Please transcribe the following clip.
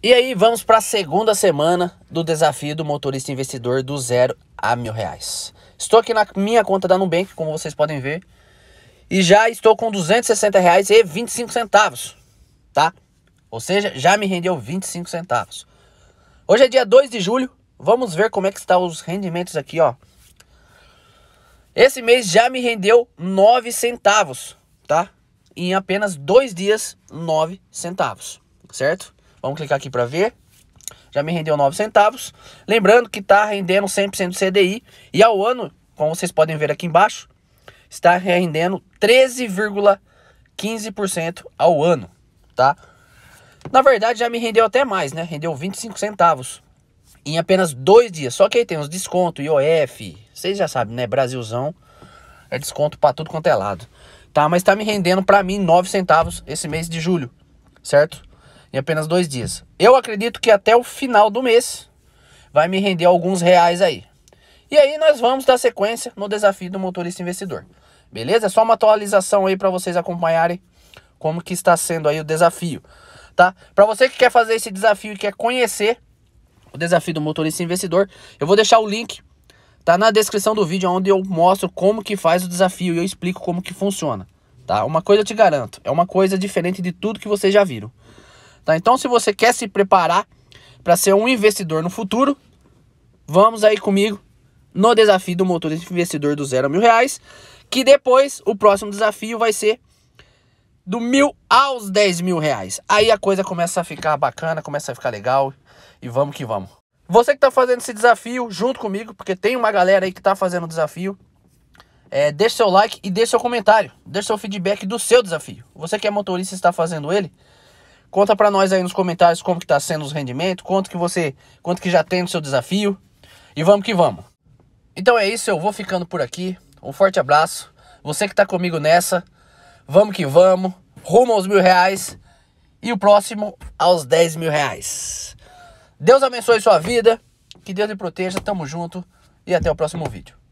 E aí vamos para a segunda semana do desafio do motorista investidor do zero a mil reais. Estou aqui na minha conta da Nubank, como vocês podem ver, e já estou com 260 reais e 25 centavos, tá? Ou seja, já me rendeu 25 centavos. Hoje é dia 2 de julho, vamos ver como é que estão os rendimentos aqui, ó. Esse mês já me rendeu 9 centavos, tá? Em apenas dois dias, 9 centavos, certo? Vamos clicar aqui para ver. Já me rendeu 9 centavos. Lembrando que está rendendo 100% do CDI. E ao ano, como vocês podem ver aqui embaixo, está rendendo 13,15% ao ano, tá? Na verdade, já me rendeu até mais, né? Rendeu 25 centavos em apenas dois dias. Só que aí tem os descontos, IOF, vocês já sabem, né? Brasilzão é desconto para tudo quanto é lado, tá? Mas está me rendendo para mim 9 centavos esse mês de julho, certo? em apenas dois dias. Eu acredito que até o final do mês vai me render alguns reais aí. E aí nós vamos dar sequência no desafio do motorista investidor. Beleza? É só uma atualização aí para vocês acompanharem como que está sendo aí o desafio, tá? Para você que quer fazer esse desafio e quer conhecer o desafio do motorista investidor, eu vou deixar o link tá na descrição do vídeo onde eu mostro como que faz o desafio e eu explico como que funciona, tá? Uma coisa eu te garanto, é uma coisa diferente de tudo que vocês já viram. Tá? Então, se você quer se preparar para ser um investidor no futuro, vamos aí comigo no desafio do motorista investidor do zero a mil reais. Que depois o próximo desafio vai ser do mil aos dez mil reais. Aí a coisa começa a ficar bacana, começa a ficar legal e vamos que vamos. Você que está fazendo esse desafio junto comigo, porque tem uma galera aí que está fazendo o desafio, é, deixe seu like e deixe seu comentário, deixe seu feedback do seu desafio. Você que é motorista e está fazendo ele, Conta para nós aí nos comentários como que tá sendo os rendimentos, quanto que você, quanto que já tem no seu desafio. E vamos que vamos. Então é isso, eu vou ficando por aqui. Um forte abraço. Você que tá comigo nessa, vamos que vamos. Rumo aos mil reais. E o próximo aos 10 mil reais. Deus abençoe sua vida. Que Deus lhe proteja. Tamo junto. E até o próximo vídeo.